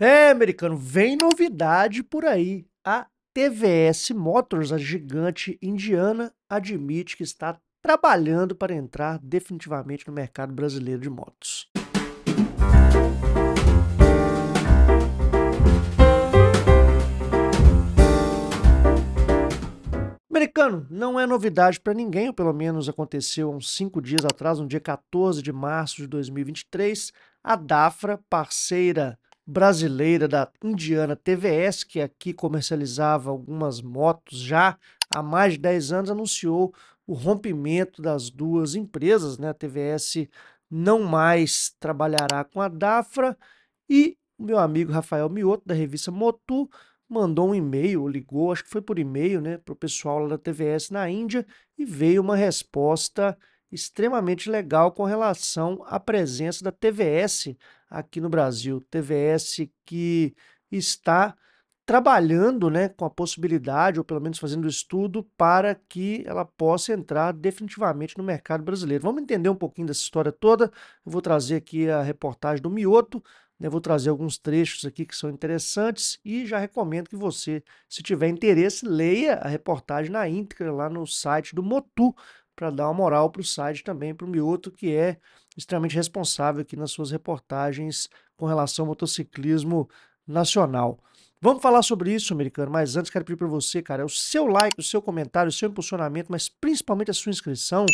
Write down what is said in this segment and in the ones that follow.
É, americano, vem novidade por aí. A TVS Motors, a gigante indiana, admite que está trabalhando para entrar definitivamente no mercado brasileiro de motos. Americano, não é novidade para ninguém, ou pelo menos aconteceu há uns cinco dias atrás, no dia 14 de março de 2023, a DAFRA, parceira brasileira da Indiana TVS, que aqui comercializava algumas motos já há mais de 10 anos, anunciou o rompimento das duas empresas. Né? A TVS não mais trabalhará com a Dafra e o meu amigo Rafael Mioto, da revista Motu, mandou um e-mail, ligou, acho que foi por e-mail, né, para o pessoal lá da TVS na Índia e veio uma resposta extremamente legal com relação à presença da TVS aqui no Brasil. TVS que está trabalhando né, com a possibilidade, ou pelo menos fazendo o estudo, para que ela possa entrar definitivamente no mercado brasileiro. Vamos entender um pouquinho dessa história toda. Eu vou trazer aqui a reportagem do Mioto, né, vou trazer alguns trechos aqui que são interessantes e já recomendo que você, se tiver interesse, leia a reportagem na íntegra lá no site do Motu, para dar uma moral para o site também, para o Mioto, que é extremamente responsável aqui nas suas reportagens com relação ao motociclismo nacional. Vamos falar sobre isso, americano, mas antes quero pedir para você, cara, o seu like, o seu comentário, o seu impulsionamento, mas principalmente a sua inscrição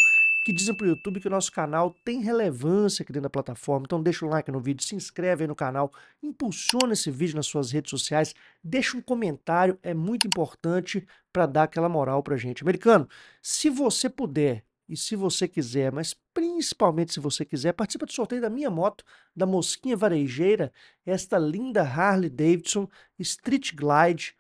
que dizem para o YouTube que o nosso canal tem relevância aqui dentro da plataforma. Então deixa o like no vídeo, se inscreve aí no canal, impulsiona esse vídeo nas suas redes sociais, deixa um comentário, é muito importante para dar aquela moral para gente. Americano, se você puder e se você quiser, mas principalmente se você quiser, participa do sorteio da minha moto, da Mosquinha Varejeira, esta linda Harley Davidson Street Glide,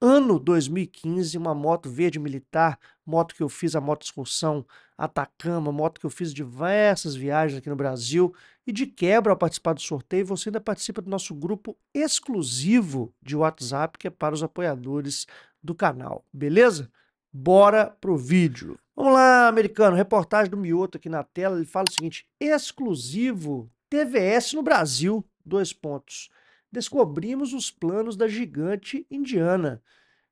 ano 2015, uma moto verde militar moto que eu fiz a moto excursão Atacama, moto que eu fiz diversas viagens aqui no Brasil. E de quebra, ao participar do sorteio, você ainda participa do nosso grupo exclusivo de WhatsApp, que é para os apoiadores do canal, beleza? Bora pro vídeo. Vamos lá, americano. Reportagem do Mioto aqui na tela. Ele fala o seguinte: exclusivo TVS no Brasil. Dois pontos. Descobrimos os planos da gigante indiana.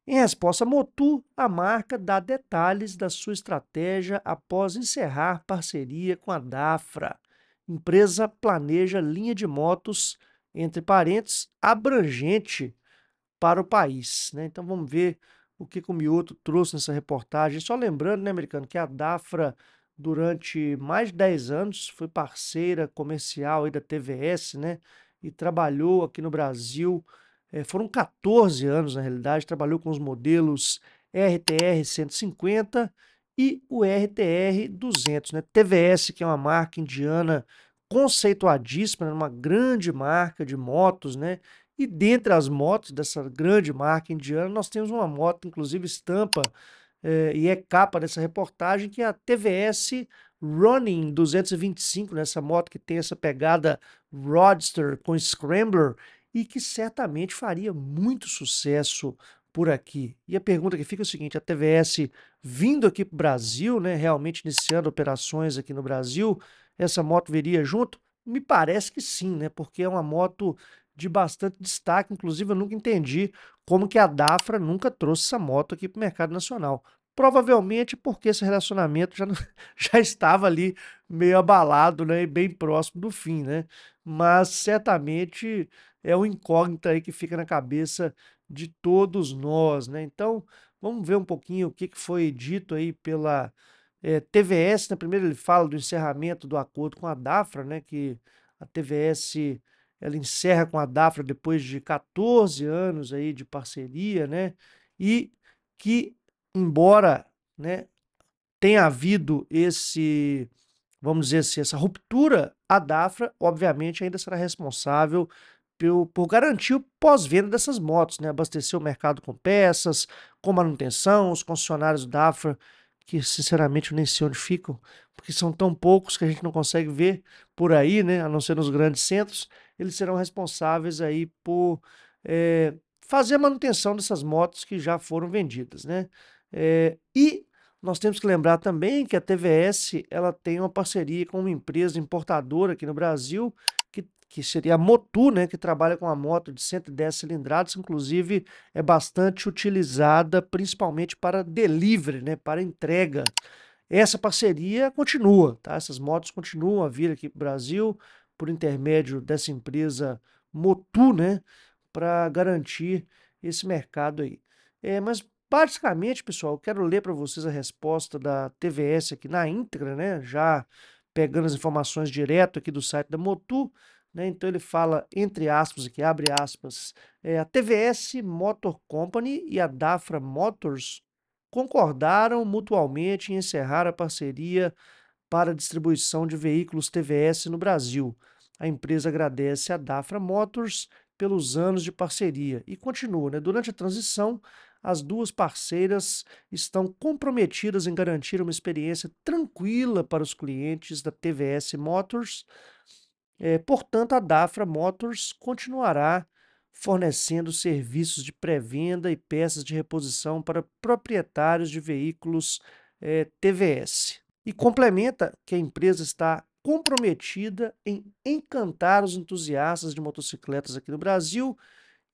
Em resposta, Motu, a marca dá detalhes da sua estratégia após encerrar parceria com a Dafra. Empresa planeja linha de motos, entre parênteses, abrangente para o país. Né? Então vamos ver o que, que o Mioto trouxe nessa reportagem. Só lembrando, né, americano, que a Dafra, durante mais de 10 anos, foi parceira comercial aí da TVS, né? E trabalhou aqui no Brasil é, foram 14 anos na realidade, trabalhou com os modelos RTR 150 e o RTR 200, né? TVS, que é uma marca indiana conceituadíssima, né? uma grande marca de motos, né? E dentre as motos dessa grande marca indiana, nós temos uma moto, inclusive estampa é, e é capa dessa reportagem, que é a TVS Running 225, nessa né? moto que tem essa pegada Roadster com Scrambler e que certamente faria muito sucesso por aqui. E a pergunta que fica é o seguinte: a TVS vindo aqui para o Brasil, né, realmente iniciando operações aqui no Brasil, essa moto viria junto? Me parece que sim, né? Porque é uma moto de bastante destaque. Inclusive, eu nunca entendi como que a Dafra nunca trouxe essa moto aqui para o mercado nacional. Provavelmente porque esse relacionamento já, já estava ali meio abalado né, e bem próximo do fim, né? Mas certamente é o incógnita aí que fica na cabeça de todos nós, né? Então, vamos ver um pouquinho o que, foi dito aí pela é, eh, TVS, né? Primeiro ele fala do encerramento do acordo com a DAFRA, né? Que a TVS ela encerra com a DAFRA depois de 14 anos aí de parceria, né? E que, embora, né, tenha havido esse, vamos dizer assim, essa ruptura, a DAFRA, obviamente, ainda será responsável por, por garantir o pós-venda dessas motos, né? abastecer o mercado com peças, com manutenção, os concessionários do DAFRA, que sinceramente eu nem sei onde ficam, porque são tão poucos que a gente não consegue ver por aí, né? a não ser nos grandes centros, eles serão responsáveis aí por é, fazer a manutenção dessas motos que já foram vendidas. Né? É, e nós temos que lembrar também que a TVS ela tem uma parceria com uma empresa importadora aqui no Brasil que seria a Motu, né, que trabalha com a moto de 110 cilindradas, inclusive é bastante utilizada principalmente para delivery, né, para entrega. Essa parceria continua, tá? Essas motos continuam a vir aqui para o Brasil por intermédio dessa empresa Motu, né, para garantir esse mercado aí. É, mas basicamente, pessoal, eu quero ler para vocês a resposta da TVS aqui na íntegra, né, já pegando as informações direto aqui do site da Motu, né? Então ele fala, entre aspas, que abre aspas, é, a TVS Motor Company e a Dafra Motors concordaram mutualmente em encerrar a parceria para a distribuição de veículos TVS no Brasil. A empresa agradece a Dafra Motors pelos anos de parceria e continua, né? durante a transição, as duas parceiras estão comprometidas em garantir uma experiência tranquila para os clientes da TVS Motors é, portanto, a Dafra Motors continuará fornecendo serviços de pré-venda e peças de reposição para proprietários de veículos é, eh, TVS. E complementa que a empresa está comprometida em encantar os entusiastas de motocicletas aqui no Brasil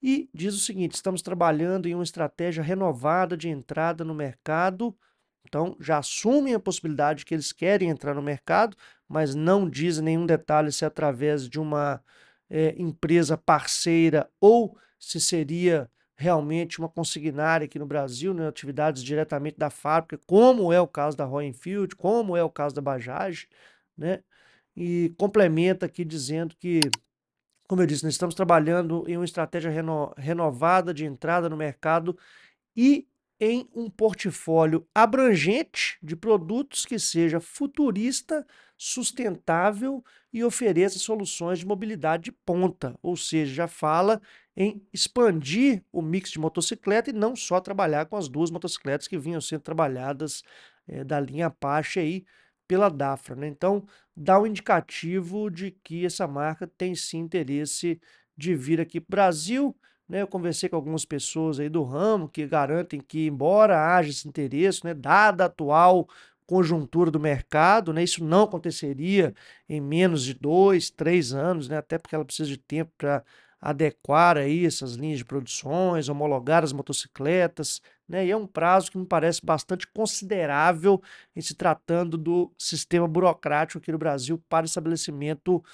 e diz o seguinte: estamos trabalhando em uma estratégia renovada de entrada no mercado então, já assumem a possibilidade que eles querem entrar no mercado, mas não dizem nenhum detalhe se é através de uma é, empresa parceira ou se seria realmente uma consignária aqui no Brasil, né, atividades diretamente da fábrica, como é o caso da Roenfield, como é o caso da Bajaj, né? E complementa aqui dizendo que, como eu disse, nós estamos trabalhando em uma estratégia reno, renovada de entrada no mercado e em um portfólio abrangente de produtos que seja futurista, sustentável e ofereça soluções de mobilidade de ponta, ou seja, já fala em expandir o mix de motocicleta e não só trabalhar com as duas motocicletas que vinham sendo trabalhadas é, da linha Apache aí pela Dafra. Né? Então, dá um indicativo de que essa marca tem sim interesse de vir aqui para o Brasil. Né? Eu conversei com algumas pessoas aí do ramo que garantem que, embora haja esse interesse, né, dada a atual conjuntura do mercado, né? Isso não aconteceria em menos de dois, três anos, né? Até porque ela precisa de tempo para adequar aí essas linhas de produções, homologar as motocicletas, né? E é um prazo que me parece bastante considerável em se tratando do sistema burocrático aqui no Brasil para estabelecimento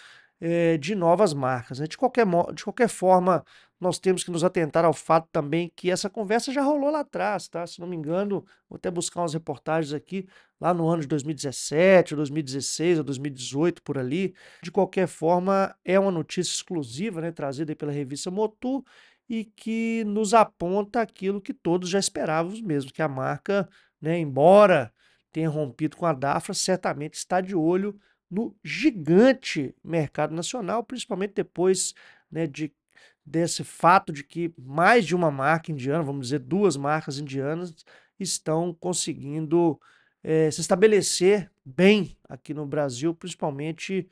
é, de novas marcas. Né? De, qualquer, de qualquer forma, nós temos que nos atentar ao fato também que essa conversa já rolou lá atrás, tá? Se não me engano, vou até buscar umas reportagens aqui, lá no ano de 2017, 2016 ou 2018, por ali. De qualquer forma, é uma notícia exclusiva, né? Trazida pela revista Motu e que nos aponta aquilo que todos já esperávamos mesmo, que a marca, né, embora tenha rompido com a Dafra, certamente está de olho no gigante mercado nacional, principalmente depois né, de, desse fato de que mais de uma marca indiana, vamos dizer duas marcas indianas, estão conseguindo é, se estabelecer bem aqui no Brasil, principalmente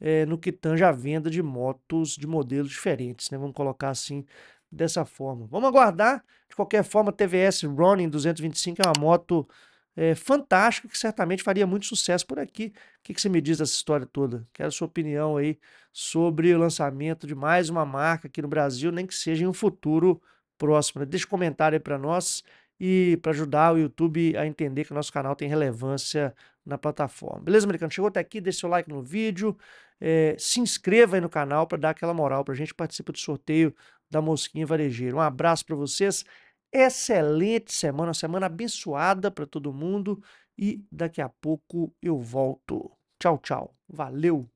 é, no que tange a venda de motos de modelos diferentes, né? vamos colocar assim dessa forma. Vamos aguardar, de qualquer forma, a TVS Ronin 225 é uma moto é, fantástica que certamente faria muito sucesso por aqui. O que, que você me diz dessa história toda? Quero a sua opinião aí sobre o lançamento de mais uma marca aqui no Brasil, nem que seja em um futuro próximo. Né? Deixa um comentário aí para nós e para ajudar o YouTube a entender que o nosso canal tem relevância na plataforma. Beleza, americano? Chegou até aqui, deixa seu like no vídeo, é, se inscreva aí no canal para dar aquela moral para a gente, participar do sorteio da Mosquinha Varejeira. Um abraço para vocês excelente semana, semana abençoada para todo mundo e daqui a pouco eu volto. Tchau, tchau. Valeu!